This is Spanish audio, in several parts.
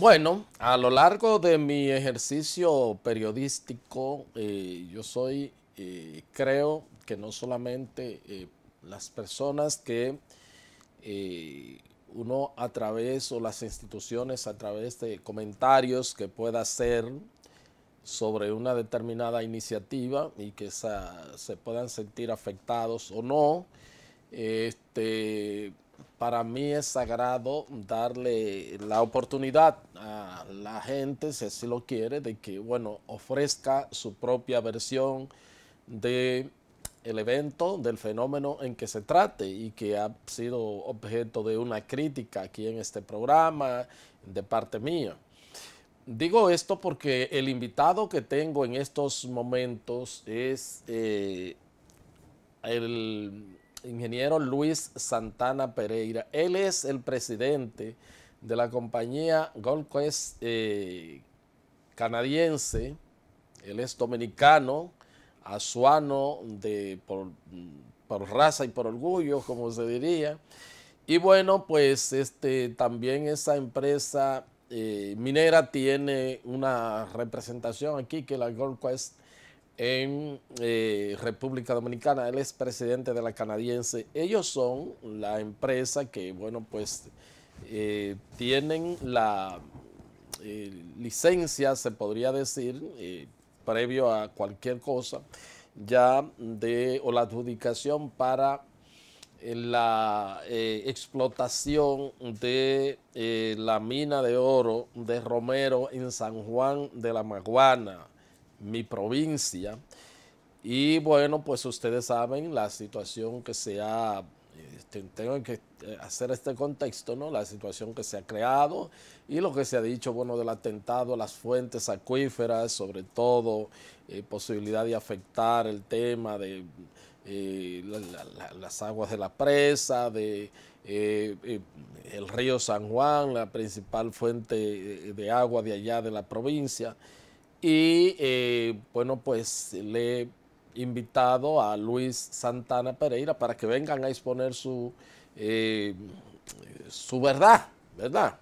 Bueno, a lo largo de mi ejercicio periodístico, eh, yo soy, eh, creo que no solamente eh, las personas que uno a través o las instituciones a través de comentarios que pueda hacer sobre una determinada iniciativa y que se puedan sentir afectados o no, este, para mí es sagrado darle la oportunidad a la gente, si así lo quiere, de que, bueno, ofrezca su propia versión de el evento, del fenómeno en que se trate y que ha sido objeto de una crítica aquí en este programa de parte mía. Digo esto porque el invitado que tengo en estos momentos es eh, el ingeniero Luis Santana Pereira. Él es el presidente de la compañía Gold Quest eh, canadiense. Él es dominicano, azuano de, por, raza y por orgullo, como se diría. Y bueno, pues este, también esa empresa eh, minera tiene una representación aquí, que la Gold Quest en eh, República Dominicana. Él es presidente de la canadiense. Ellos son la empresa que, bueno, pues eh, tienen la eh, licencia, se podría decir, previo a cualquier cosa, ya de, o la adjudicación para la explotación de la mina de oro de Romero en San Juan de la Maguana mi provincia. Y bueno, pues ustedes saben la situación que se ha, este, tengo que eh, hacer este contexto, ¿no? La situación que se ha creado y lo que se ha dicho, bueno, del atentado a las fuentes acuíferas, sobre todo eh, posibilidad de afectar el tema de eh, las aguas de la presa, de el río San Juan, la principal fuente de agua de allá de la provincia. Y eh, bueno, pues le he invitado a Luis Santana Pereira para que vengan a exponer su, eh, su verdad, ¿verdad?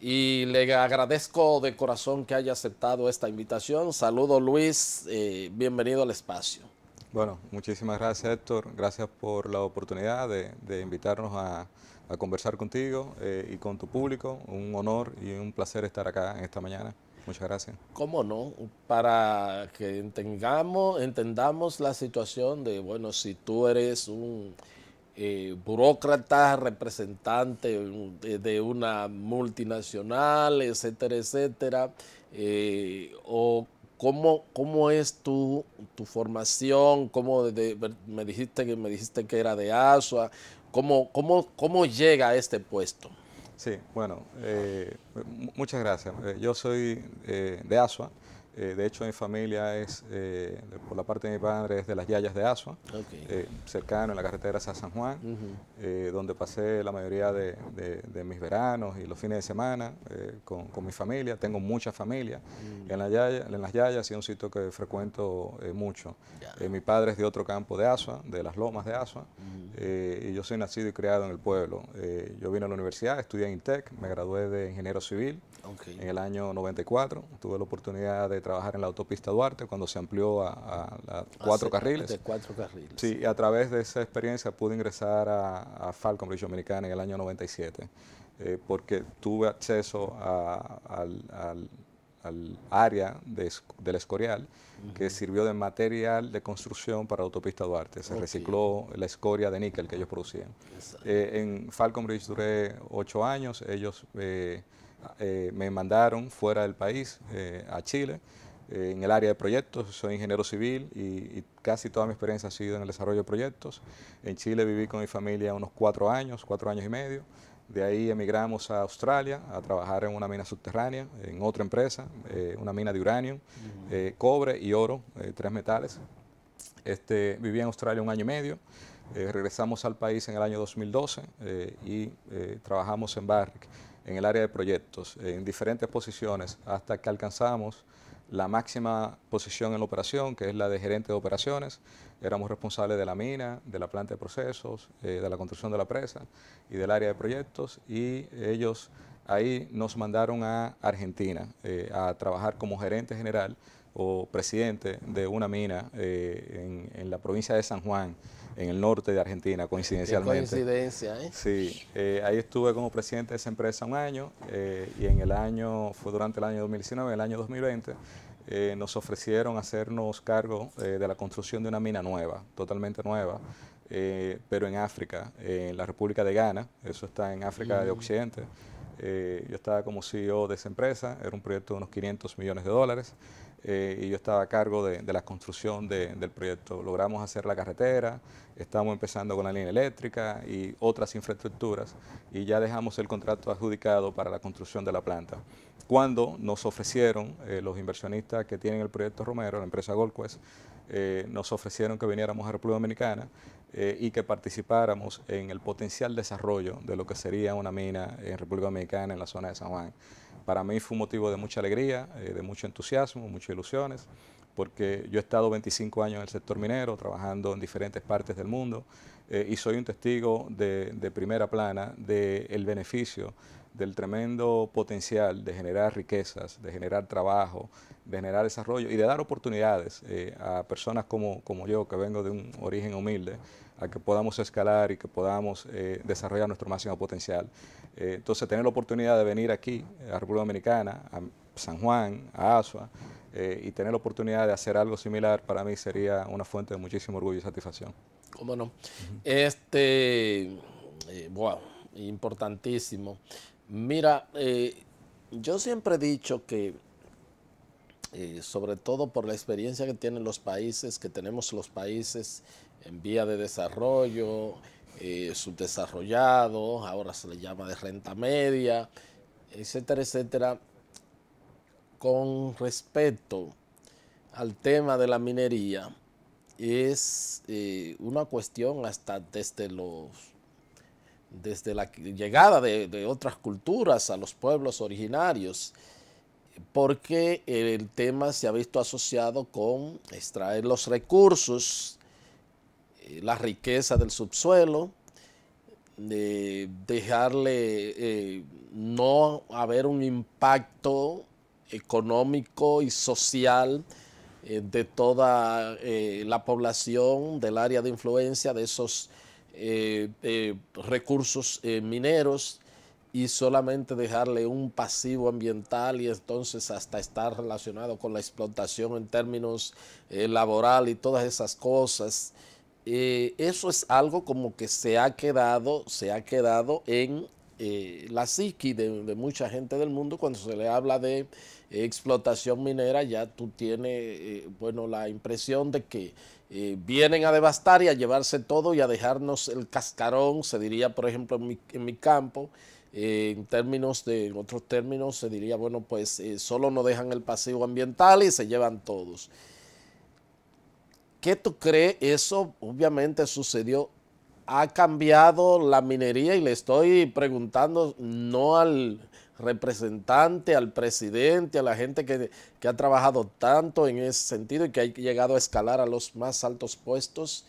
Y le agradezco de corazón que haya aceptado esta invitación. Saludo Luis, eh, bienvenido al espacio. Bueno, muchísimas gracias Héctor, gracias por la oportunidad de, invitarnos a, conversar contigo y con tu público. Un honor y un placer estar acá en esta mañana. Muchas gracias. ¿Cómo no? Para que entendamos, entendamos la situación de, bueno, si tú eres un eh, burócrata, representante de, una multinacional, etcétera, etcétera, eh, o cómo, cómo es tu, tu formación, cómo me dijiste que me dijiste que era de ASUA, cómo, cómo, cómo llega a este puesto. Sí, bueno, eh, muchas gracias. Eh, yo soy eh, de Asua, eh, de hecho, mi familia es, eh, por la parte de mi padre, es de las Yayas de Asua, eh, cercano en la carretera San Juan, donde pasé la mayoría de, mis veranos y los fines de semana con, mi familia. Tengo mucha familia. Mm. en, las Yayas y es un sitio que frecuento mucho. mi padre es de otro campo de Asua, de las Lomas de Asua, y yo soy nacido y criado en el pueblo. yo vine a la universidad, estudié en INTEC, me gradué de ingeniero civil. En el año 94 tuve la oportunidad de trabajar en la autopista Duarte cuando se amplió a, ah, cuatro carriles. De cuatro carriles. Sí, y a través de esa experiencia pude ingresar a, Falcon Bridge Dominicana en el año 97 eh, porque tuve acceso al, área del Escorial que sirvió de material de construcción para la autopista Duarte. Se recicló la escoria de níquel que ellos producían. Eh, en Falcon Bridge duré ocho años. Ellos... Eh, eh, me mandaron fuera del país, eh, a Chile, eh, en el área de proyectos. Soy ingeniero civil y, casi toda mi experiencia ha sido en el desarrollo de proyectos. En Chile viví con mi familia unos cuatro años, cuatro años y medio. De ahí emigramos a Australia a trabajar en una mina subterránea, en otra empresa, una mina de uranio, cobre y oro, tres metales. Este, viví en Australia un año y medio. regresamos al país en el año 2012 y trabajamos en Barrick en el área de proyectos, en diferentes posiciones, hasta que alcanzamos la máxima posición en la operación, que es la de gerente de operaciones. Éramos responsables de la mina, de la planta de procesos, eh, de la construcción de la presa y del área de proyectos. Y ellos ahí nos mandaron a Argentina eh, a trabajar como gerente general o presidente de una mina eh, en, la provincia de San Juan, en el norte de Argentina, coincidencialmente. Qué coincidencia, ¿eh? Sí, eh, ahí estuve como presidente de esa empresa un año eh, y en el año, fue durante el año 2019, en el año 2020, nos ofrecieron hacernos cargo de la construcción de una mina nueva, totalmente nueva. pero en África, en la República de Ghana, eso está en África de mm. Occidente. yo estaba como CEO de esa empresa, era un proyecto de unos 500 millones de dólares. Eh, y yo estaba a cargo de, la construcción del proyecto. Logramos hacer la carretera, estamos empezando con la línea eléctrica y otras infraestructuras y ya dejamos el contrato adjudicado para la construcción de la planta. Cuando nos ofrecieron eh, los inversionistas que tienen el proyecto Romero, la empresa Golquest, eh, nos ofrecieron que viniéramos a República Dominicana y que participáramos en el potencial desarrollo de lo que sería una mina en República Dominicana en la zona de San Juan para mí fue un motivo de mucha alegría, eh, de mucho entusiasmo, muchas ilusiones, porque yo he estado 25 años en el sector minero, trabajando en diferentes partes del mundo, eh, y soy un testigo de, primera plana del beneficio, del tremendo potencial de generar riquezas, de generar trabajo, de generar desarrollo y de dar oportunidades eh, a personas como, como yo, que vengo de un origen humilde a que podamos escalar y que podamos eh, desarrollar nuestro máximo potencial. Eh, entonces, tener la oportunidad de venir aquí eh, a República Dominicana, a San Juan, a Asua, y tener la oportunidad de hacer algo similar para mí sería una fuente de muchísimo orgullo y satisfacción. ¿Cómo no? Este, wow, importantísimo. Mira, yo siempre he dicho que sobre todo por la experiencia que tienen los países, que tenemos los países en vía de desarrollo, eh, subdesarrollado, subdesarrollados, ahora se le llama de renta media, etcétera, etcétera, con respecto al tema de la minería, es eh, una cuestión hasta desde los desde la llegada de, de otras culturas a los pueblos originarios, porque el tema se ha visto asociado con extraer los recursos eh, la riqueza del subsuelo, de dejarle eh, no haber un impacto económico y social eh, de toda la población del área de influencia de esos recursos mineros y solamente dejarle un pasivo ambiental y entonces hasta estar relacionado con la explotación en términos laboral y todas esas cosas. Eh, eso es algo como que se ha quedado, se ha quedado en eh, la psiqui de, mucha gente del mundo cuando se le habla de explotación minera, ya tú tienes, eh, bueno, la impresión de que vienen a devastar y a llevarse todo y a dejarnos el cascarón, se diría, por ejemplo, en mi, campo, en términos de, en otros términos se diría, bueno, pues solo nos dejan el pasivo ambiental y se llevan todos. ¿Qué tú crees? Eso obviamente sucedió. Ha cambiado la minería y le estoy preguntando no al representante, al presidente, a la gente que, ha trabajado tanto en ese sentido y que ha llegado a escalar a los más altos puestos.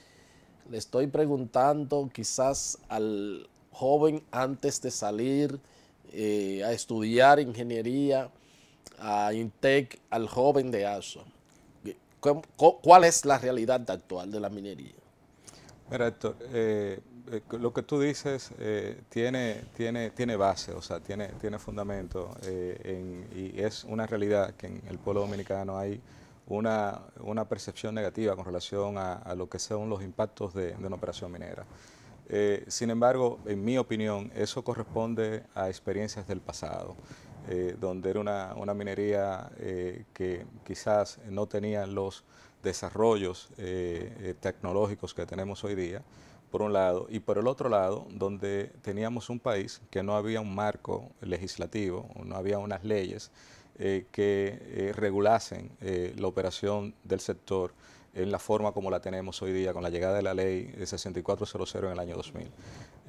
Le estoy preguntando quizás al joven antes de salir eh, a estudiar ingeniería, a INTEC, al joven de ASO. ¿Cuál es la realidad actual de la minería? Mira, Héctor, eh, eh, lo que tú dices eh, tiene, base, o sea, tiene, tiene fundamento y es una realidad que en el pueblo dominicano hay una, percepción negativa con relación a, lo que son los impactos de una operación minera. sin embargo, en mi opinión, eso corresponde a experiencias del pasado. Eh, donde era una, minería eh, que quizás no tenía los desarrollos eh, tecnológicos que tenemos hoy día, por un lado, y por el otro lado, donde teníamos un país que no había un marco legislativo, no había unas leyes que regulasen la operación del sector en la forma como la tenemos hoy día con la llegada de la ley de 6400 en el año 2000.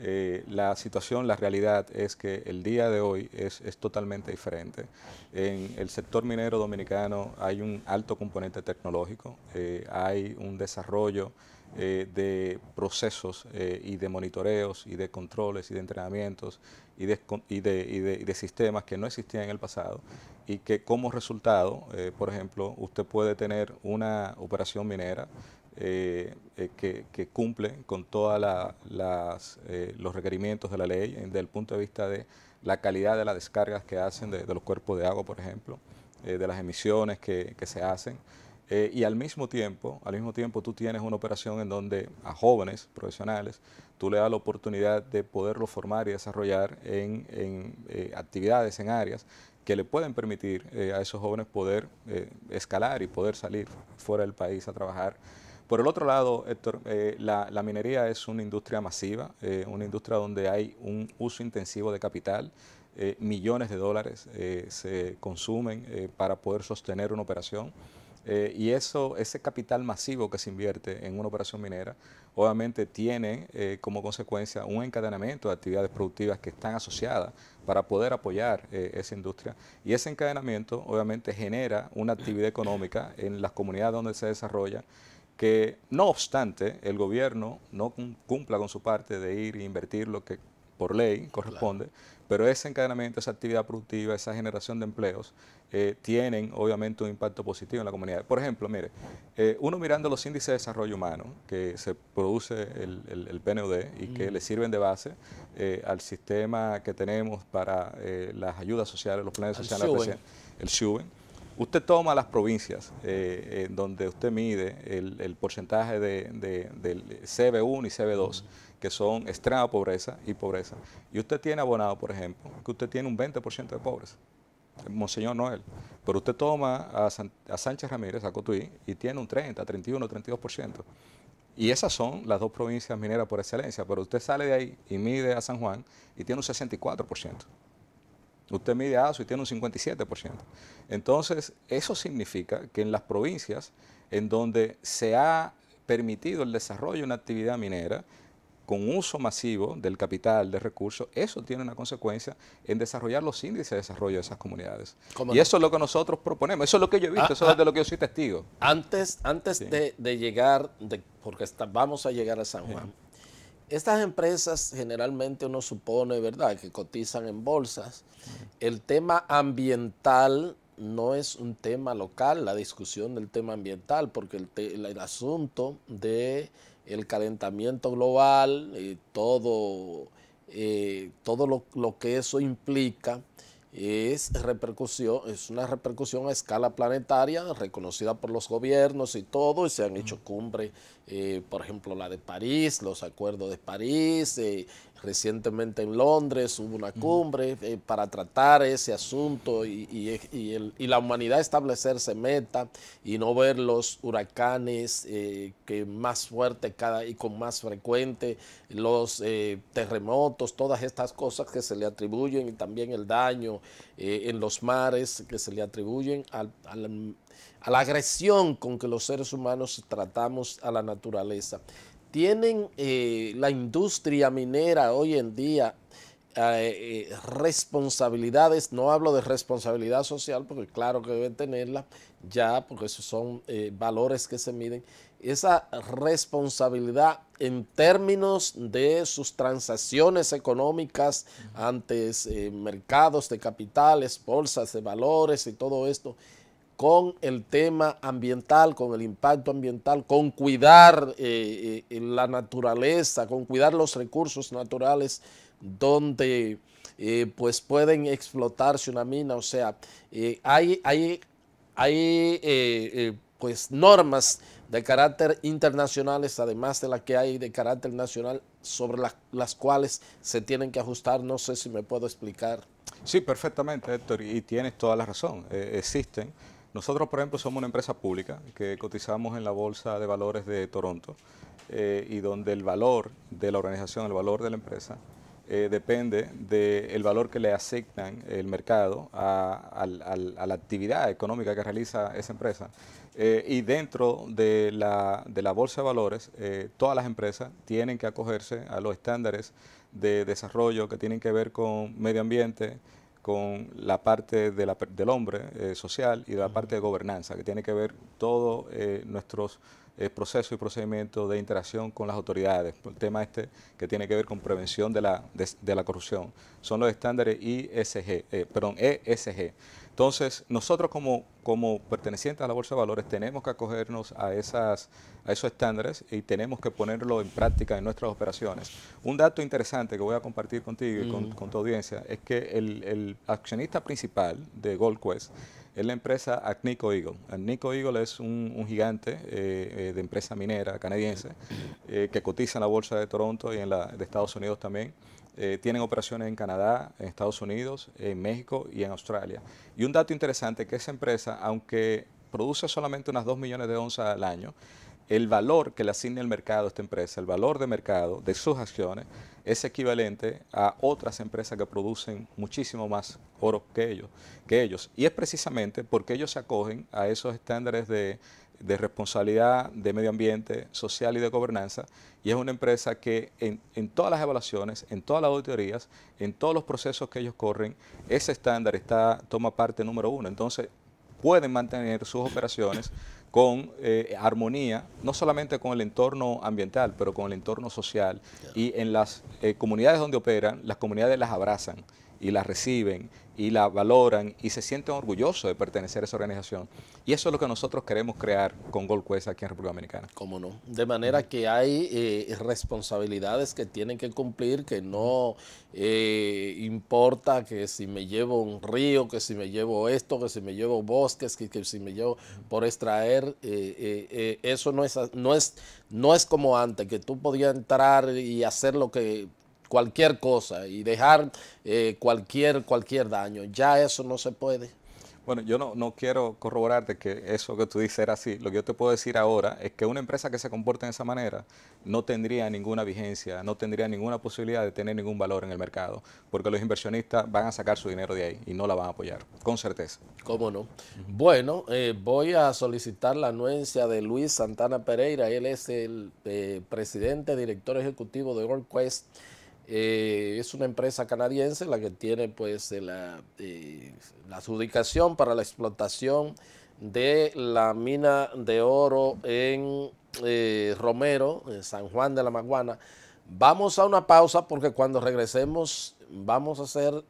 Eh, la situación, la realidad es que el día de hoy es, totalmente diferente. En el sector minero dominicano hay un alto componente tecnológico, eh, hay un desarrollo eh, de procesos eh, y de monitoreos y de controles y de entrenamientos y de, sistemas que no existían en el pasado y que como resultado, eh, por ejemplo, usted puede tener una operación minera que, cumple con todos los requerimientos de la ley desde el punto de vista de la calidad de las descargas que hacen de, los cuerpos de agua, por ejemplo, de las emisiones que se hacen. Eh, y al mismo tiempo, al mismo tiempo tú tienes una operación en donde a jóvenes profesionales tú le das la oportunidad de poderlo formar y desarrollar en, eh, actividades, en áreas que le pueden permitir eh, a esos jóvenes poder escalar y poder salir fuera del país a trabajar. Por el otro lado, Héctor, la, minería es una industria masiva, una industria donde hay un uso intensivo de capital, millones de dólares se consumen para poder sostener una operación. Eh, y eso, ese capital masivo que se invierte en una operación minera, obviamente tiene eh, como consecuencia un encadenamiento de actividades productivas que están asociadas para poder apoyar eh, esa industria. Y ese encadenamiento obviamente genera una actividad económica en las comunidades donde se desarrolla que no obstante el gobierno no cumpla con su parte de ir e invertir lo que por ley corresponde, pero ese encadenamiento, esa actividad productiva, esa generación de empleos, eh, tienen obviamente un impacto positivo en la comunidad. Por ejemplo, mire, eh, uno mirando los índices de desarrollo humano que se produce el, PNUD y que le sirven de base eh, al sistema que tenemos para las ayudas sociales, los planes sociales, el SUBEN. Usted toma las provincias donde usted mide el, porcentaje del CB1 y CB2 que son extrema pobreza y pobreza. Y usted tiene abonado, por ejemplo, que usted tiene un 20% de pobres. Monseñor Noel. Pero usted toma a, Sánchez Ramírez, a Cotuí, y tiene un 30, 31, 32%. Y esas son las dos provincias mineras por excelencia. Pero usted sale de ahí y mide a San Juan y tiene un 64%. Usted mide a ASO y tiene un 57%. Entonces, eso significa que en las provincias en donde se ha permitido el desarrollo de una actividad minera, con uso masivo del capital, de recursos, eso tiene una consecuencia en desarrollar los índices de desarrollo de esas comunidades. Y eso es lo que nosotros proponemos, eso es lo que yo he visto, ah, eso es ah. de lo que yo soy testigo. Antes, antes de, llegar, porque vamos a llegar a San Juan, estas empresas generalmente uno supone, ¿verdad?, que cotizan en bolsas. El tema ambiental no es un tema local, la discusión del tema ambiental, porque el asunto de el calentamiento global, y eh, todo, eh, todo lo, que eso implica, es, repercusión, es una repercusión a escala planetaria reconocida por los gobiernos y todo, y se han hecho cumbres, eh, por ejemplo, la de París, los acuerdos de París, Recientemente en Londres hubo una cumbre eh, para tratar ese asunto eh, y, la humanidad establecerse meta y no ver los huracanes eh, que más fuerte cada y con más frecuente, los terremotos, todas estas cosas que se le atribuyen y también el daño en los mares que se le atribuyen a la agresión con que los seres humanos tratamos a la naturaleza tienen eh, la industria minera hoy en día eh, eh, responsabilidades, no hablo de responsabilidad social, porque claro que deben tenerla ya, porque son valores que se miden, esa responsabilidad en términos de sus transacciones económicas ante mercados de capitales, bolsas de valores y todo esto, con el tema ambiental, con el impacto ambiental, con cuidar eh, eh, la naturaleza, con cuidar los recursos naturales donde eh, pues pueden explotarse una mina. O sea, hay, hay, hay pues normas de carácter internacionales, además de las que hay de carácter nacional, sobre las cuales se tienen que ajustar. No sé si me puedo explicar. Sí, perfectamente, Héctor, y tienes toda la razón. existen nosotros, por ejemplo, somos una empresa pública que cotizamos en la Bolsa de Valores de Toronto eh, y donde el valor de la organización, el valor de la empresa, eh, depende del valor que le asignan el mercado a, la actividad económica que realiza esa empresa. Eh, y dentro de la, bolsa de valores, todas las empresas tienen que acogerse a los estándares de desarrollo que tienen que ver con medio ambiente, con la parte del hombre eh, social y de la parte de gobernanza, que tiene que ver todos eh, nuestros proceso eh, proceso y procedimiento de interacción con las autoridades. El tema este que tiene que ver con prevención de la, de, la corrupción son los estándares ESG. Eh, e Entonces, nosotros como, como pertenecientes a la Bolsa de Valores tenemos que acogernos a, esas, a esos estándares y tenemos que ponerlo en práctica en nuestras operaciones. Un dato interesante que voy a compartir contigo y con, mm. tu audiencia es que el accionista principal de GoldQuest es la empresa Agnico Eagle. Agnico Eagle es un, gigante eh, eh, de empresa minera canadiense eh, que cotiza en la bolsa de Toronto y en la de Estados Unidos también. tienen operaciones en Canadá, en Estados Unidos, en México y en Australia. Y un dato interesante que esa empresa, aunque produce solamente unas 2 millones de onzas al año, el valor que le asigna el mercado a esta empresa, el valor de mercado de sus acciones, es equivalente a otras empresas que producen muchísimo más oro que ellos. Que ellos. Y es precisamente porque ellos se acogen a esos estándares de, responsabilidad, de medio ambiente, social y de gobernanza, y es una empresa que en, todas las evaluaciones, en todas las auditorías, en todos los procesos que ellos corren, ese estándar está, toma parte número uno. Entonces, pueden mantener sus operaciones con eh, armonía, no solamente con el entorno ambiental, pero con el entorno social. Y en las eh, comunidades donde operan, las comunidades las abrazan y la reciben y la valoran y se sienten orgullosos de pertenecer a esa organización. Y eso es lo que nosotros queremos crear con Gol Quest aquí en República Dominicana. ¿Cómo no? De manera que hay eh, responsabilidades que tienen que cumplir, que no eh, importa que si me llevo un río, que si me llevo esto, que si me llevo bosques, que, si me llevo por extraer, eh, eso no es, no, es, no es como antes, que tú podías entrar y hacer lo que cualquier cosa y dejar eh, cualquier, cualquier daño. Ya eso no se puede. Bueno, yo no, no quiero corroborarte que eso que tú dices era así. Lo que yo te puedo decir ahora es que una empresa que se comporta de esa manera no tendría ninguna vigencia, no tendría ninguna posibilidad de tener ningún valor en el mercado, porque los inversionistas van a sacar su dinero de ahí y no la van a apoyar, con certeza. ¿Cómo no? Bueno, eh, voy a solicitar la anuencia de Luis Santana Pereira. Él es el eh, presidente, director ejecutivo de WorldQuest. Eh, es una empresa canadiense la que tiene pues la, adjudicación para la explotación de la mina de oro en eh, Romero, en San Juan de la Maguana. Vamos a una pausa porque cuando regresemos vamos a hacer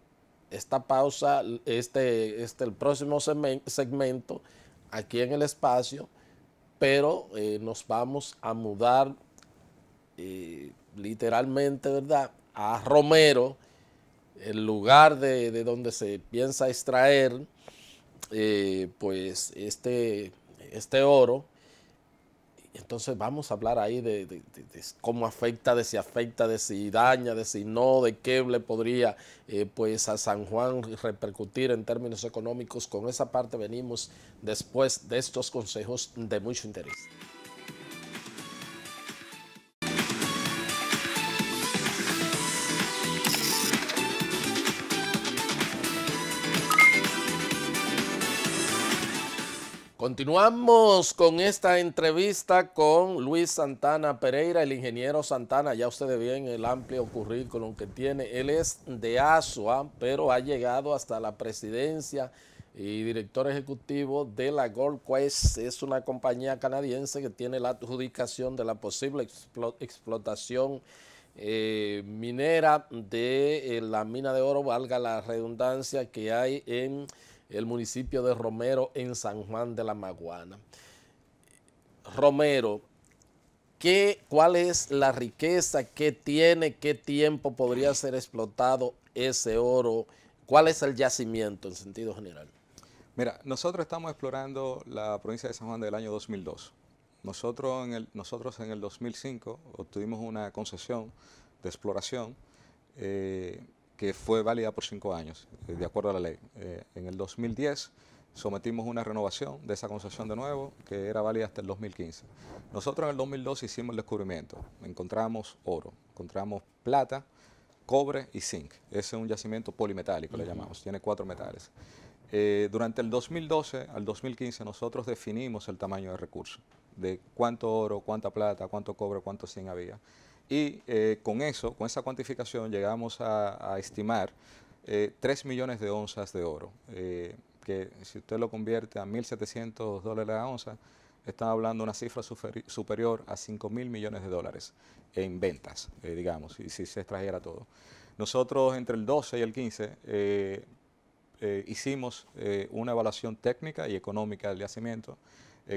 esta pausa, este, este el próximo segmento aquí en el espacio, pero eh, nos vamos a mudar literalmente, ¿verdad? a Romero, el lugar de, donde se piensa extraer eh, pues este, este oro. Entonces vamos a hablar ahí de, cómo afecta, de si afecta, de si daña, de si no, de qué le podría eh, pues a San Juan repercutir en términos económicos. Con esa parte venimos después de estos consejos de mucho interés. Continuamos con esta entrevista con Luis Santana Pereira, el ingeniero Santana. Ya ustedes ven el amplio currículum que tiene. Él es de ASUA, pero ha llegado hasta la presidencia y director ejecutivo de la Gold Quest. Es una compañía canadiense que tiene la adjudicación de la posible explotación eh, minera de eh, la mina de oro, valga la redundancia, que hay en el municipio de Romero en San Juan de la Maguana. Romero, ¿cuál es la riqueza? que tiene? ¿Qué tiempo podría ser explotado ese oro? ¿Cuál es el yacimiento en sentido general? Mira, nosotros estamos explorando la provincia de San Juan del año 2002. Nosotros en el, nosotros en el 2005 obtuvimos una concesión de exploración eh, que fue válida por cinco años, eh, de acuerdo a la ley. Eh, en el 2010 sometimos una renovación de esa concesión de nuevo, que era válida hasta el 2015. Nosotros en el 2012 hicimos el descubrimiento, encontramos oro, encontramos plata, cobre y zinc. Ese es un yacimiento polimetálico, le llamamos, tiene cuatro metales. Eh, durante el 2012 al 2015 nosotros definimos el tamaño de recurso, de cuánto oro, cuánta plata, cuánto cobre, cuánto zinc había. Y eh, con eso, con esa cuantificación, llegamos a, estimar 3 eh, millones de onzas de oro, eh, que si usted lo convierte a 1.700 dólares la onza, está hablando de una cifra superior a 5.000 millones de dólares en ventas, digamos, y si se extrajera todo. Nosotros entre el 12 y el 15 hicimos una evaluación técnica y económica del yacimiento,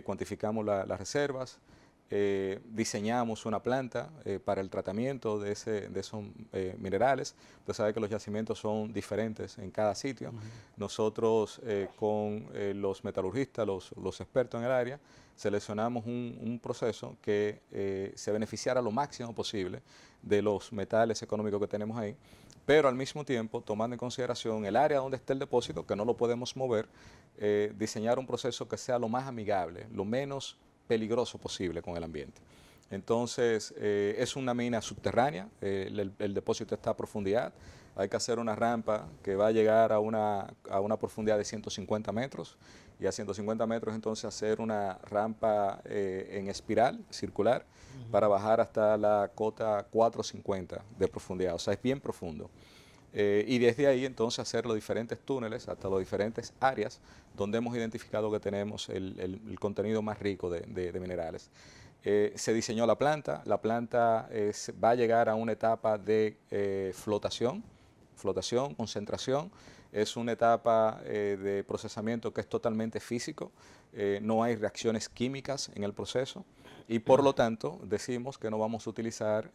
cuantificamos las reservas, eh, diseñamos una planta eh, para el tratamiento de, ese, esos eh, minerales. Usted sabe que los yacimientos son diferentes en cada sitio. Nosotros con los metalurgistas, los, expertos en el área, seleccionamos un, un proceso que se beneficiara lo máximo posible de los metales económicos que tenemos ahí, pero al mismo tiempo tomando en consideración el área donde está el depósito, que no lo podemos mover, diseñar un proceso que sea lo más amigable, lo menos peligroso posible con el ambiente. Entonces, eh, es una mina subterránea, eh, el, depósito está a profundidad, hay que hacer una rampa que va a llegar a una, profundidad de 150 metros y a 150 metros entonces hacer una rampa eh, en espiral circular para bajar hasta la cota 450 de profundidad, o sea, es bien profundo. Eh, y desde ahí entonces hacer los diferentes túneles hasta las diferentes áreas donde hemos identificado que tenemos el, contenido más rico de, minerales. Eh, se diseñó la planta, la planta va a llegar a una etapa de eh, flotación, flotación, concentración, es una etapa de procesamiento que es totalmente físico, no hay reacciones químicas en el proceso y por lo tanto decimos que no vamos a utilizar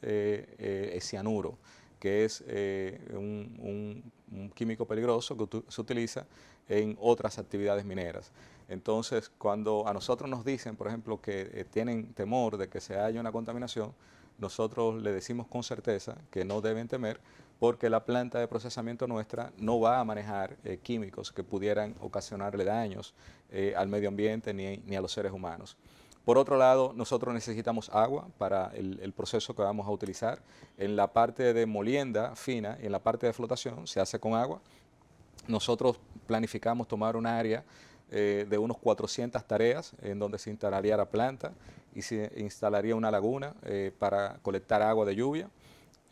cianuro que es eh, un, químico peligroso que se utiliza en otras actividades mineras. Entonces, cuando a nosotros nos dicen, por ejemplo, que eh, tienen temor de que se haya una contaminación, nosotros le decimos con certeza que no deben temer porque la planta de procesamiento nuestra no va a manejar eh, químicos que pudieran ocasionarle daños al medio ambiente ni a los seres humanos. Por otro lado, nosotros necesitamos agua para el, proceso que vamos a utilizar. En la parte de molienda fina y en la parte de flotación se hace con agua. Nosotros planificamos tomar un área eh, de unos 400 tareas en donde se instalaría la planta y se instalaría una laguna eh, para colectar agua de lluvia.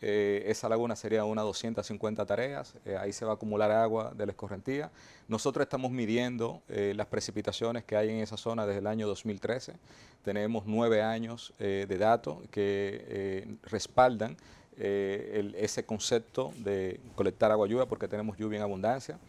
Eh, esa laguna sería unas 250 tareas, eh, ahí se va a acumular agua de la escorrentía. Nosotros estamos midiendo eh, las precipitaciones que hay en esa zona desde el año 2013. Tenemos nueve años de datos que respaldan ese concepto de colectar agua lluvia porque tenemos lluvia en abundancia.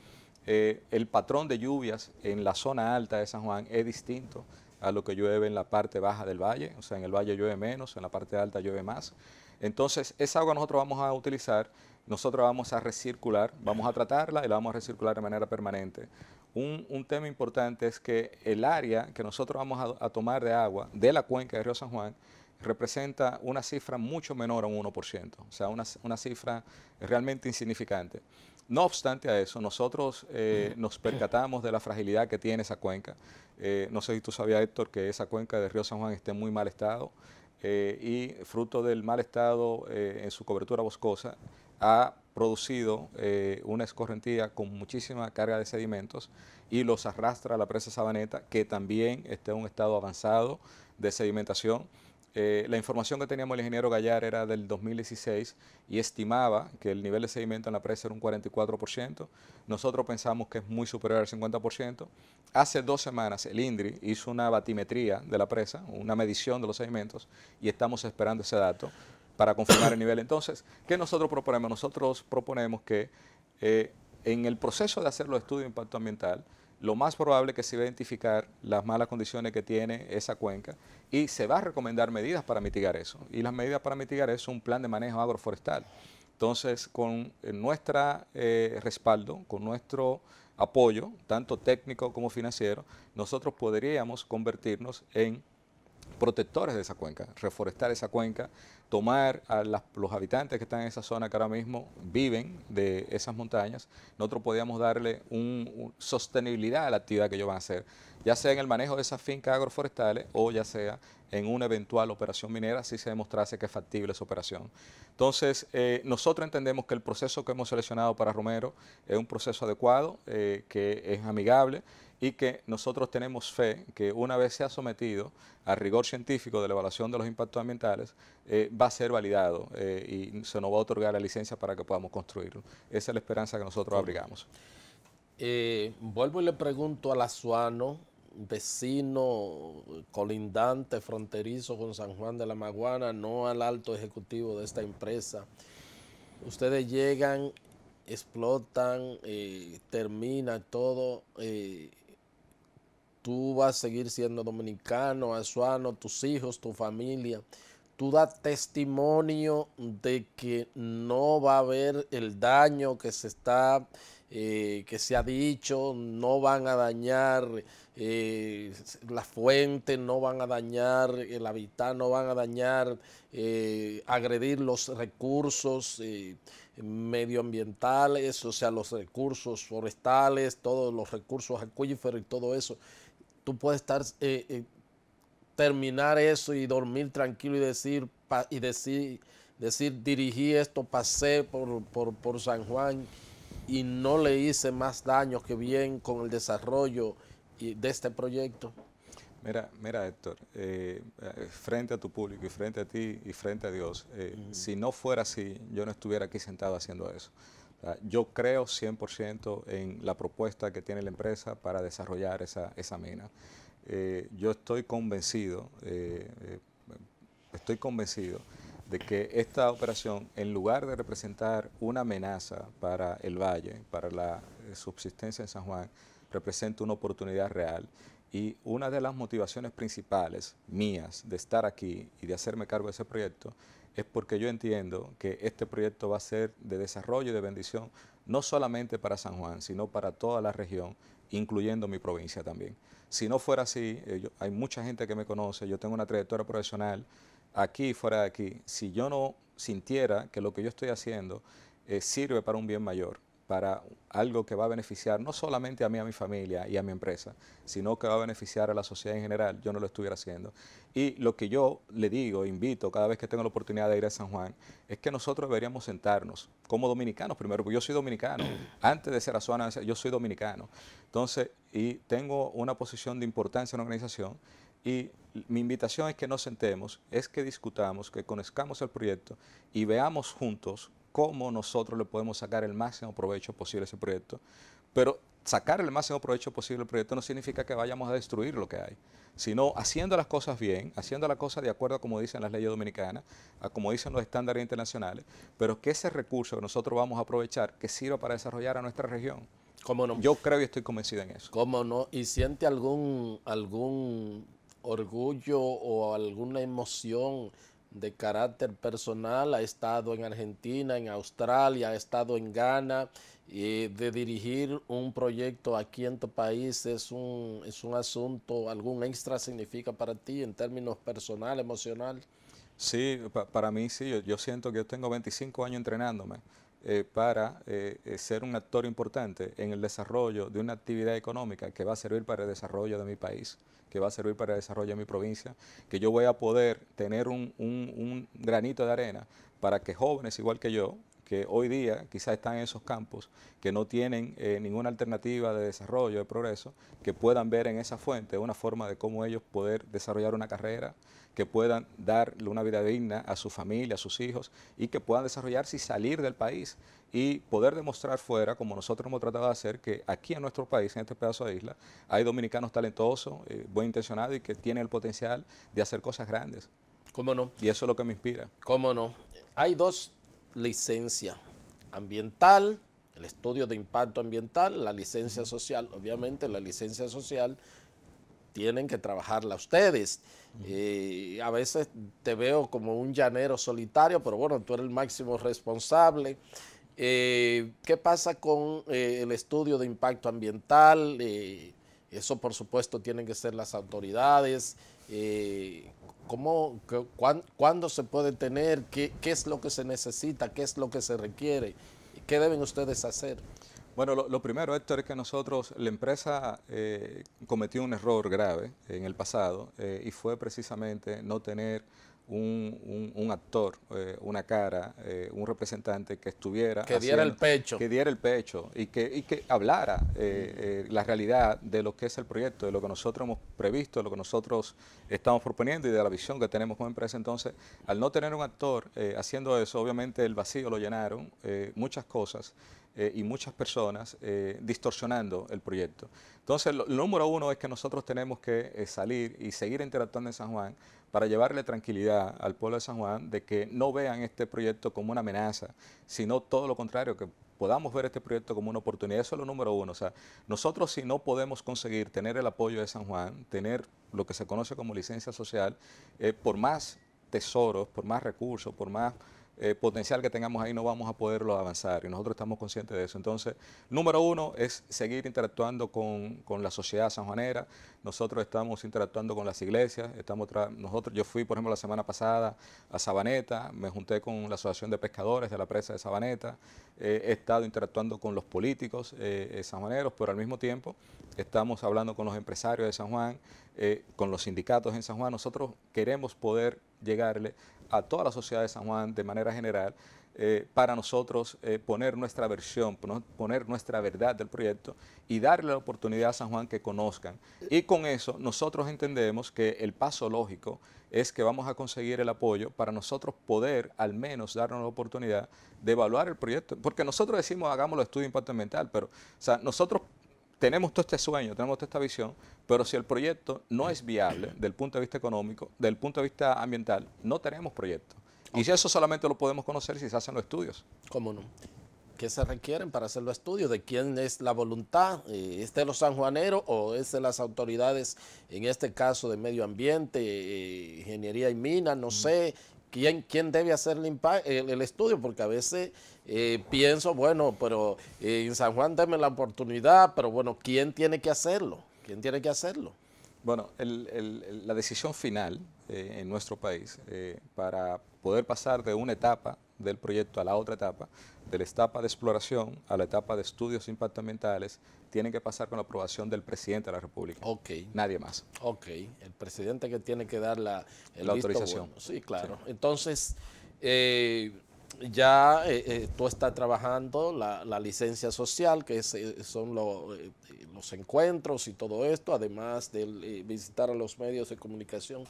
el patrón de lluvias en la zona alta de San Juan es distinto a lo que llueve en la parte baja del valle, o sea, en el valle llueve menos, en la parte alta llueve más. Entonces, esa agua nosotros vamos a utilizar, nosotros vamos a recircular, vamos a tratarla y la vamos a recircular de manera permanente. Un, tema importante es que el área que nosotros vamos a, tomar de agua de la cuenca de río San Juan representa una cifra mucho menor a un 1%, o sea, una, cifra realmente insignificante. No obstante a eso, nosotros eh, nos percatamos de la fragilidad que tiene esa cuenca. Eh, no sé si tú sabías, Héctor, que esa cuenca de río San Juan está en muy mal estado. Eh, y fruto del mal estado eh, en su cobertura boscosa, ha producido eh, una escorrentía con muchísima carga de sedimentos y los arrastra a la presa Sabaneta, que también está en un estado avanzado de sedimentación. Eh, la información que teníamos el ingeniero Gallar era del 2016 y estimaba que el nivel de sedimento en la presa era un 44%. Nosotros pensamos que es muy superior al 50%. Hace dos semanas el INDRI hizo una batimetría de la presa, una medición de los sedimentos y estamos esperando ese dato para confirmar el nivel. Entonces, ¿qué nosotros proponemos? Nosotros proponemos que eh, en el proceso de hacer los estudios de impacto ambiental, lo más probable que se va a identificar las malas condiciones que tiene esa cuenca y se va a recomendar medidas para mitigar eso. Y las medidas para mitigar eso es un plan de manejo agroforestal. Entonces, con nuestro eh, respaldo, con nuestro apoyo, tanto técnico como financiero, nosotros podríamos convertirnos en protectores de esa cuenca, reforestar esa cuenca, tomar a los habitantes que están en esa zona que ahora mismo viven de esas montañas, nosotros podíamos darle una sostenibilidad a la actividad que ellos van a hacer, ya sea en el manejo de esas fincas agroforestales o ya sea en una eventual operación minera si se demostrase que es factible esa operación. Entonces, eh, nosotros entendemos que el proceso que hemos seleccionado para Romero es un proceso adecuado, eh, que es amigable y que nosotros tenemos fe que una vez sea sometido al rigor científico de la evaluación de los impactos ambientales, eh, va a ser validado eh, y se nos va a otorgar la licencia para que podamos construirlo. Esa es la esperanza que nosotros abrigamos. Eh, vuelvo y le pregunto a la Suano, vecino, colindante, fronterizo con San Juan de la Maguana, no al alto ejecutivo de esta empresa. Ustedes llegan, explotan, termina todo tú vas a seguir siendo dominicano, azuano, tus hijos, tu familia. Tú das testimonio de que no va a haber el daño que se está, eh, que se ha dicho, no van a dañar eh, la fuente, no van a dañar el hábitat, no van a dañar, eh, agredir los recursos medioambientales, o sea, los recursos forestales, todos los recursos acuíferos y todo eso tú puedes estar, eh, eh, terminar eso y dormir tranquilo y decir, y decir, decir, dirigí esto, pasé por, por, San Juan y no le hice más daño que bien con el desarrollo de este proyecto? Mira, mira Héctor, eh, frente a tu público y frente a ti y frente a Dios, si no fuera así, yo no estuviera aquí sentado haciendo eso. Ah, yo creo 100% en la propuesta que tiene la empresa para desarrollar esa, esa mina. Eh, yo estoy convencido, eh, eh, estoy convencido de que esta operación, en lugar de representar una amenaza para el valle, para la subsistencia en San Juan, representa una oportunidad real y una de las motivaciones principales mías de estar aquí y de hacerme cargo de ese proyecto es porque yo entiendo que este proyecto va a ser de desarrollo y de bendición, no solamente para San Juan, sino para toda la región, incluyendo mi provincia también. Si no fuera así, eh, hay mucha gente que me conoce, yo tengo una trayectoria profesional aquí y fuera de aquí. Si yo no sintiera que lo que yo estoy haciendo eh, sirve para un bien mayor, para algo que va a beneficiar no solamente a mí, a mi familia y a mi empresa, sino que va a beneficiar a la sociedad en general, yo no lo estuviera haciendo. Y lo que yo le digo, invito cada vez que tengo la oportunidad de ir a San Juan, es que nosotros deberíamos sentarnos como dominicanos primero, porque yo soy dominicano, antes de ser azuana, yo soy dominicano. Entonces, y tengo una posición de importancia en la organización, y mi invitación es que nos sentemos, es que discutamos, que conozcamos el proyecto y veamos juntos cómo nosotros le podemos sacar el máximo provecho posible a ese proyecto. Pero sacar el máximo provecho posible al proyecto no significa que vayamos a destruir lo que hay, sino haciendo las cosas bien, haciendo las cosas de acuerdo a como dicen las leyes dominicanas, a como dicen los estándares internacionales, pero que ese recurso que nosotros vamos a aprovechar que sirva para desarrollar a nuestra región. ¿Cómo no? Yo creo y estoy convencido en eso. ¿Cómo no? ¿Y siente algún, algún orgullo o alguna emoción de carácter personal, ha estado en Argentina, en Australia, ha estado en Ghana, y de dirigir un proyecto aquí en tu país es un, es un asunto, algún extra significa para ti en términos personal, emocional? Sí, para mí sí, yo, yo siento que yo tengo 25 años entrenándome eh, para eh, eh, ser un actor importante en el desarrollo de una actividad económica que va a servir para el desarrollo de mi país, que va a servir para el desarrollo de mi provincia, que yo voy a poder tener un, granito de arena para que jóvenes igual que yo, que hoy día quizás están en esos campos, que no tienen ninguna alternativa de desarrollo, de progreso, que puedan ver en esa fuente una forma de cómo ellos poder desarrollar una carrera, que puedan darle una vida digna a su familia, a sus hijos y que puedan desarrollarse y salir del país y poder demostrar fuera, como nosotros hemos tratado de hacer, que aquí en nuestro país, en este pedazo de isla, hay dominicanos talentosos, eh, buen intencionados y que tienen el potencial de hacer cosas grandes. ¿Cómo no? Y eso es lo que me inspira. ¿Cómo no? Hay dos licencias, ambiental, el estudio de impacto ambiental, la licencia social, obviamente la licencia social tienen que trabajarla ustedes. Eh, a veces te veo como un llanero solitario, pero bueno, tú eres el máximo responsable. Eh, ¿Qué pasa con eh, el estudio de impacto ambiental? eso, por supuesto, tienen que ser las autoridades. ¿cómo, ¿Cuándo se puede tener? ¿Qué es lo que se necesita? ¿Qué es lo que se requiere? ¿Qué deben ustedes hacer? Bueno, lo, primero, Héctor, es que nosotros, la empresa eh, cometió un error grave en el pasado eh, y fue precisamente no tener un, actor, eh, una cara, eh, un representante que estuviera... Que diera el pecho. Que diera el pecho y que, que hablara eh, la realidad de lo que es el proyecto, de lo que nosotros hemos previsto, de lo que nosotros estamos proponiendo y de la visión que tenemos como empresa. Entonces, al no tener un actor haciendo eso, obviamente el vacío lo llenaron muchas cosas. y muchas personas distorsionando el proyecto. Entonces, lo, número uno es que nosotros tenemos que salir y seguir interactuando en San Juan para llevarle tranquilidad al pueblo de San Juan de que no vean este proyecto como una amenaza, sino todo lo contrario, que podamos ver este proyecto como una oportunidad. Eso es lo número uno. O sea, nosotros si no podemos conseguir tener el apoyo de San Juan, tener lo que se conoce como licencia social, eh, por más tesoros, por más recursos, por más eh, potencial que tengamos ahí no vamos a poderlo avanzar y nosotros estamos conscientes de eso. Entonces, número uno es seguir interactuando con, la sociedad sanjuanera, nosotros estamos interactuando con las iglesias, estamos nosotros, yo fui por ejemplo la semana pasada a Sabaneta, me junté con la Asociación de Pescadores de la presa de Sabaneta, eh, he estado interactuando con los políticos eh, sanjuaneros, pero al mismo tiempo estamos hablando con los empresarios de San Juan, con los sindicatos en San Juan, nosotros queremos poder llegarle a toda la sociedad de San Juan de manera general, eh, para nosotros eh, poner nuestra versión, poner nuestra verdad del proyecto y darle la oportunidad a San Juan que conozcan. Y con eso nosotros entendemos que el paso lógico es que vamos a conseguir el apoyo para nosotros poder al menos darnos la oportunidad de evaluar el proyecto. Porque nosotros decimos hagamos el estudio de impacto ambiental, pero o sea, nosotros tenemos todo este sueño, tenemos toda esta visión, pero si el proyecto no es viable del punto de vista económico, del punto de vista ambiental, no tenemos proyecto. Y si eso solamente lo podemos conocer si se hacen los estudios. ¿Cómo no? ¿Qué se requieren para hacer los estudios? ¿De quién es la voluntad? Eh, ¿Es de los sanjuaneros o es de las autoridades, en este caso de medio ambiente, eh, ingeniería y minas, no mm. sé, ¿Quién, debe hacer el, estudio? Porque a veces eh, pienso, bueno, pero eh, en San Juan dame la oportunidad, pero bueno, ¿quién tiene que hacerlo? ¿Quién tiene que hacerlo? Bueno, la decisión final eh, en nuestro país para poder pasar de una etapa del proyecto a la otra etapa, de la etapa de exploración a la etapa de estudios impactamentales, tienen que pasar con la aprobación del presidente de la República. Ok. Nadie más. Ok. El presidente que tiene que dar la, autorización. Sí, claro. Entonces, eh, ya eh, eh, tú estás trabajando la, licencia social, que son los encuentros y todo esto, además de visitar a los medios de comunicación.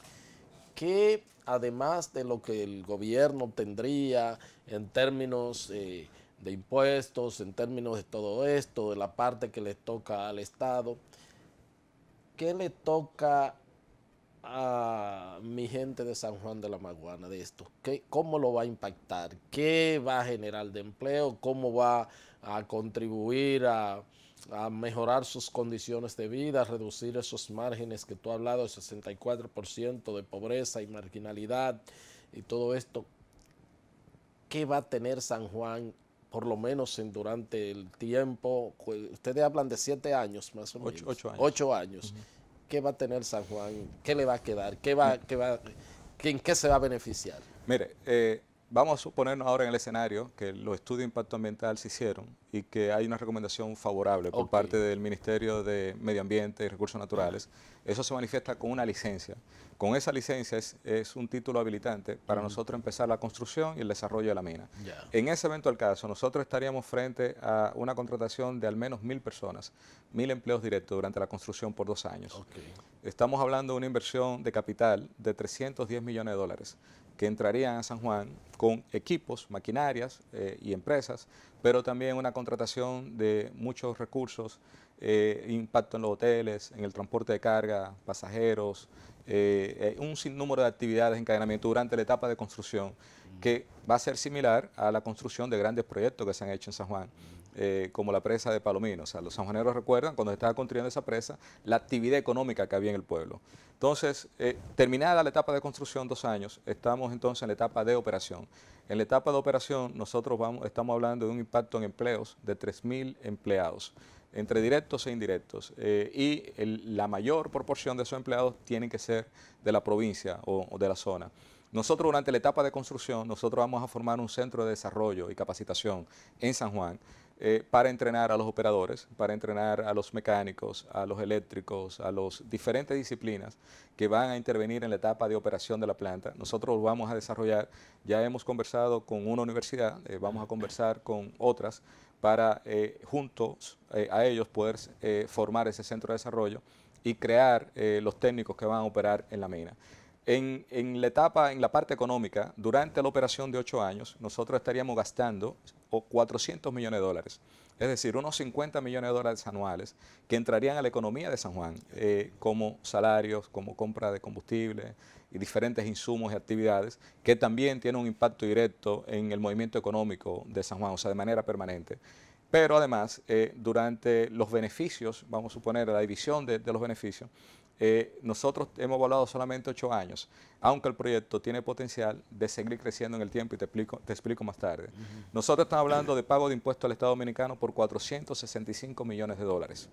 ¿Qué, además de lo que el gobierno tendría en términos de impuestos, en términos de todo esto, de la parte que le toca al Estado. ¿Qué le toca a mi gente de San Juan de la Maguana de esto? ¿Qué, ¿Cómo lo va a impactar? ¿Qué va a generar de empleo? ¿Cómo va a contribuir a, a mejorar sus condiciones de vida, reducir esos márgenes que tú has hablado, el 64% de pobreza y marginalidad y todo esto? ¿Qué va a tener San Juan por lo menos en, durante el tiempo, ustedes hablan de siete años más o menos. Ocho, años. ¿Qué va a tener San Juan? ¿Qué le va a quedar? ¿Qué va, qué va, ¿En qué se va a beneficiar? Mire, eh, vamos a suponernos ahora en el escenario que los estudios de impacto ambiental se hicieron y que hay una recomendación favorable por parte del Ministerio de Medio Ambiente y Recursos Naturales. Eso se manifiesta con una licencia. Con esa licencia es, un título habilitante para nosotros empezar la construcción y el desarrollo de la mina. En ese evento del caso, nosotros estaríamos frente a una contratación de al menos mil personas, mil empleos directos durante la construcción por dos años. Estamos hablando de una inversión de capital de 310 millones de dólares que entrarían a San Juan con equipos, maquinarias eh, y empresas, pero también una contratación de muchos recursos, eh, impacto en los hoteles, en el transporte de carga, pasajeros, eh, un sinnúmero de actividades de encadenamiento durante la etapa de construcción, que va a ser similar a la construcción de grandes proyectos que se han hecho en San Juan. Eh, como la presa de Palomino. O sea, los sanjuaneros recuerdan cuando se estaba construyendo esa presa, la actividad económica que había en el pueblo. Entonces, eh, terminada la etapa de construcción, dos años, estamos entonces en la etapa de operación. En la etapa de operación, nosotros vamos, estamos hablando de un impacto en empleos de 3.000 empleados entre directos e indirectos, eh, y la mayor proporción de esos empleados tienen que ser de la provincia o de la zona. Nosotros durante la etapa de construcción, nosotros vamos a formar un centro de desarrollo y capacitación en San Juan eh, para entrenar a los operadores, para entrenar a los mecánicos, a los eléctricos, a las diferentes disciplinas que van a intervenir en la etapa de operación de la planta. Nosotros vamos a desarrollar, ya hemos conversado con una universidad, eh, vamos a conversar con otras para eh, juntos a ellos poder formar ese centro de desarrollo y crear los técnicos que van a operar en la mina. En, la etapa, en la parte económica, durante la operación de ocho años, nosotros estaríamos gastando 400 millones de dólares, es decir, unos 50 millones de dólares anuales que entrarían a la economía de San Juan, eh, como salarios, como compra de combustible y diferentes insumos y actividades, que también tienen un impacto directo en el movimiento económico de San Juan, o sea, de manera permanente pero además eh, durante los beneficios, vamos a suponer la división de, los beneficios, eh, nosotros hemos evaluado solamente 8 años, aunque el proyecto tiene potencial de seguir creciendo en el tiempo y te explico, más tarde. Nosotros estamos hablando de pago de impuestos al Estado Dominicano por 465 millones de dólares.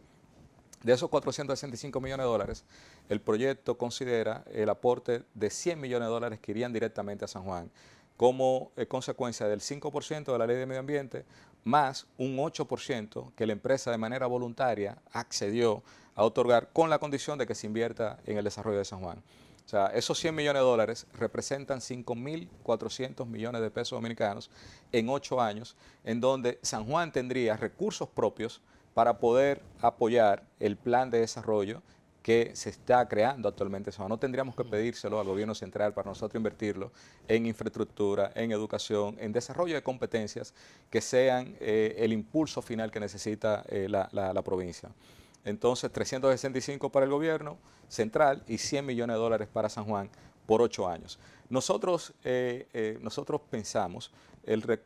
De esos 465 millones de dólares, el proyecto considera el aporte de 100 millones de dólares que irían directamente a San Juan como eh, consecuencia del 5% de la ley de medio ambiente, más un 8% que la empresa de manera voluntaria accedió a otorgar con la condición de que se invierta en el desarrollo de San Juan. O sea, esos 100 millones de dólares representan 5.400 millones de pesos dominicanos en ocho años, en donde San Juan tendría recursos propios para poder apoyar el plan de desarrollo que se está creando actualmente. no tendríamos que pedírselo al gobierno central para nosotros invertirlo en infraestructura, en educación, en desarrollo de competencias que sean eh, el impulso final que necesita eh, la provincia. Entonces, 365 para el gobierno central y 100 millones de dólares para San Juan por ocho años. Nosotros, eh, eh, nosotros pensamos,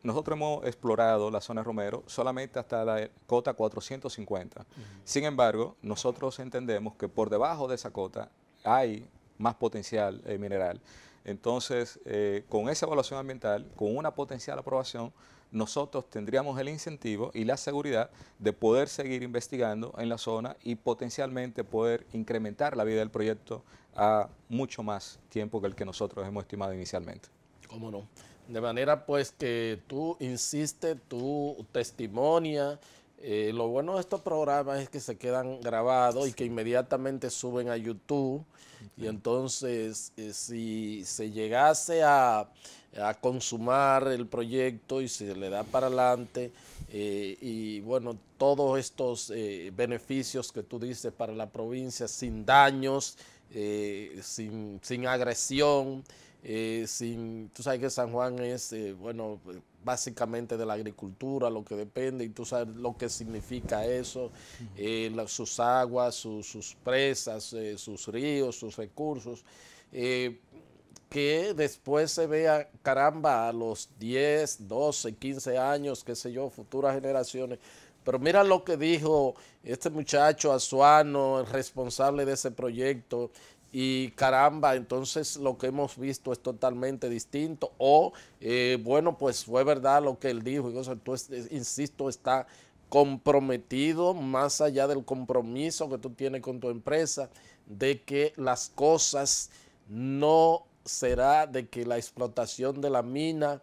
nosotros hemos explorado la zona Romero solamente hasta la cota 450. Sin embargo, nosotros entendemos que por debajo de esa cota hay más potencial eh, mineral. Entonces, con esa evaluación ambiental, con una potencial aprobación, nosotros tendríamos el incentivo y la seguridad de poder seguir investigando en la zona y potencialmente poder incrementar la vida del proyecto a mucho más tiempo que el que nosotros hemos estimado inicialmente. ¿Cómo no? De manera pues que tú insiste, tú testimonia. Eh, lo bueno de estos programas es que se quedan grabados y que inmediatamente suben a YouTube. Y entonces, eh, si se llegase a a consumar el proyecto y se le da para adelante. Eh, y bueno, todos estos eh, beneficios que tú dices para la provincia, sin daños, eh, sin, agresión, sin, tú sabes que San Juan es, bueno, básicamente de la agricultura, lo que depende, y tú sabes lo que significa eso, sus aguas, sus presas, sus ríos, sus recursos que después se vea, caramba, a los 10, 12, 15 años, qué sé yo, futuras generaciones. Pero mira lo que dijo este muchacho Azuano, el responsable de ese proyecto, y caramba, entonces lo que hemos visto es totalmente distinto. O, eh, bueno, pues fue verdad lo que él dijo. Y, insisto, está comprometido, más allá del compromiso que tú tienes con tu empresa, de que las cosas no será de que la explotación de la mina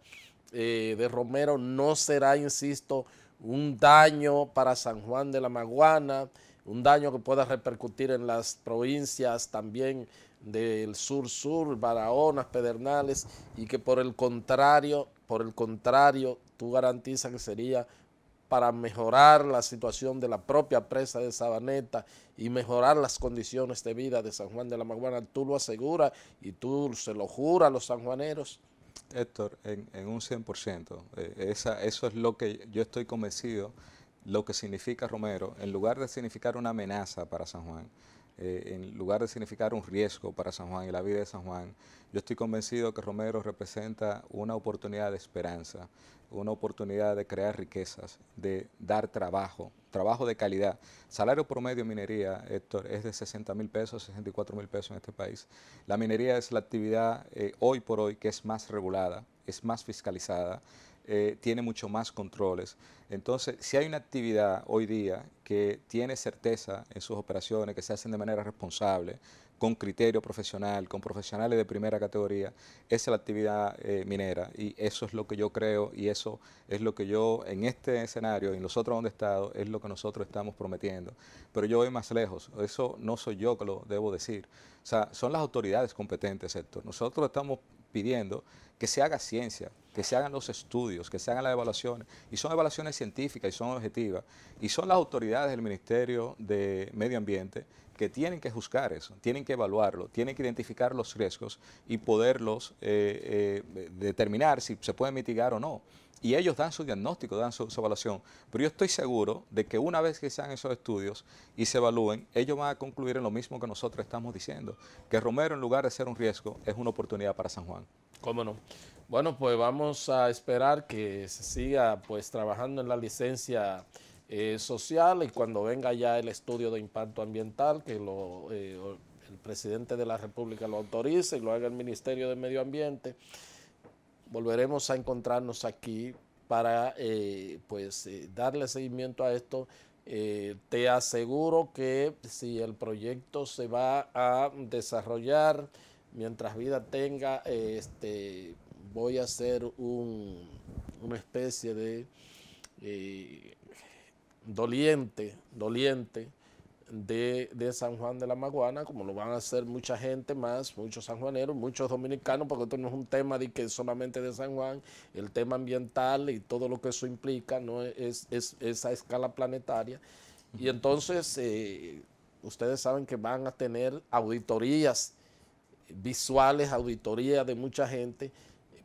eh, de Romero no será, insisto, un daño para San Juan de la Maguana, un daño que pueda repercutir en las provincias también del sur-sur, Barahona, Pedernales, y que por el contrario, por el contrario, tú garantizas que sería para mejorar la situación de la propia presa de Sabaneta y mejorar las condiciones de vida de San Juan de la Maguana. ¿Tú lo aseguras y tú se lo juras a los sanjuaneros? Héctor, en, un 100%. Eh, esa, eso es lo que yo estoy convencido, lo que significa Romero, en lugar de significar una amenaza para San Juan, eh, en lugar de significar un riesgo para San Juan y la vida de San Juan, yo estoy convencido que Romero representa una oportunidad de esperanza una oportunidad de crear riquezas, de dar trabajo, trabajo de calidad. Salario promedio en minería, Héctor, es de 60 mil pesos, 64 mil pesos en este país. La minería es la actividad eh, hoy por hoy que es más regulada, es más fiscalizada, eh, tiene mucho más controles. Entonces, si hay una actividad hoy día que tiene certeza en sus operaciones, que se hacen de manera responsable, con criterio profesional, con profesionales de primera categoría, esa es la actividad eh, minera y eso es lo que yo creo y eso es lo que yo en este escenario, y en los otros donde he estado, es lo que nosotros estamos prometiendo. Pero yo voy más lejos, eso no soy yo que lo debo decir, o sea, son las autoridades competentes, Héctor. Nosotros estamos pidiendo que se haga ciencia, que se hagan los estudios, que se hagan las evaluaciones, y son evaluaciones científicas y son objetivas, y son las autoridades del Ministerio de Medio Ambiente que tienen que juzgar eso, tienen que evaluarlo, tienen que identificar los riesgos y poderlos eh, eh, determinar si se pueden mitigar o no y ellos dan su diagnóstico, dan su, evaluación. Pero yo estoy seguro de que una vez que sean esos estudios y se evalúen, ellos van a concluir en lo mismo que nosotros estamos diciendo, que Romero en lugar de ser un riesgo es una oportunidad para San Juan. ¿Cómo no? Bueno, pues vamos a esperar que se siga pues trabajando en la licencia eh, social y cuando venga ya el estudio de impacto ambiental, que eh, el presidente de la República lo autorice y lo haga el Ministerio de Medio Ambiente volveremos a encontrarnos aquí para eh, pues eh, darle seguimiento a esto. Eh, te aseguro que si el proyecto se va a desarrollar, mientras vida tenga, este, voy a hacer un, una especie de doliente, doliente de, San Juan de la Maguana, como lo van a hacer mucha gente más, muchos sanjuaneros, muchos dominicanos, porque esto no es un tema de que solamente de San Juan, el tema ambiental y todo lo que eso implica, no es, es, a escala planetaria. Y entonces, eh, ustedes saben que van a tener auditorías visuales, auditorías de mucha gente,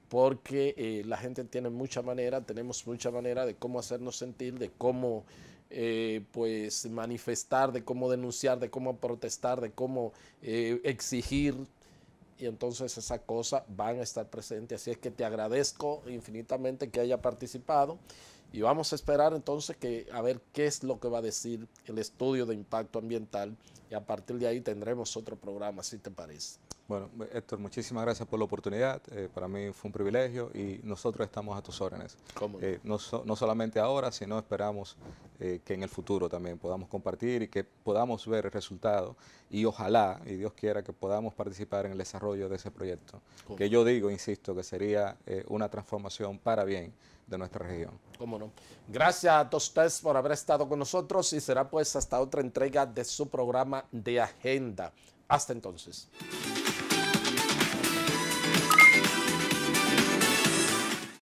porque eh, la gente tiene mucha manera, tenemos mucha manera de cómo hacernos sentir, de cómo eh, pues manifestar, de cómo denunciar, de cómo protestar, de cómo eh, exigir. Y entonces esa cosa van a estar presentes. Así es que te agradezco infinitamente que haya participado. Y vamos a esperar entonces que a ver qué es lo que va a decir el estudio de impacto ambiental y a partir de ahí tendremos otro programa, si te parece. Bueno, Héctor, muchísimas gracias por la oportunidad. Eh, para mí fue un privilegio y nosotros estamos a tus órdenes. ¿Cómo? no, eh, solamente ahora, sino esperamos eh, que en el futuro también podamos compartir y que podamos ver el resultado y ojalá, y Dios quiera, que podamos participar en el desarrollo de ese proyecto. Que yo digo, insisto, que sería una transformación para bien de nuestra región. Cómo no. Gracias a todos ustedes por haber estado con nosotros y será pues hasta otra entrega de su programa de agenda. Hasta entonces.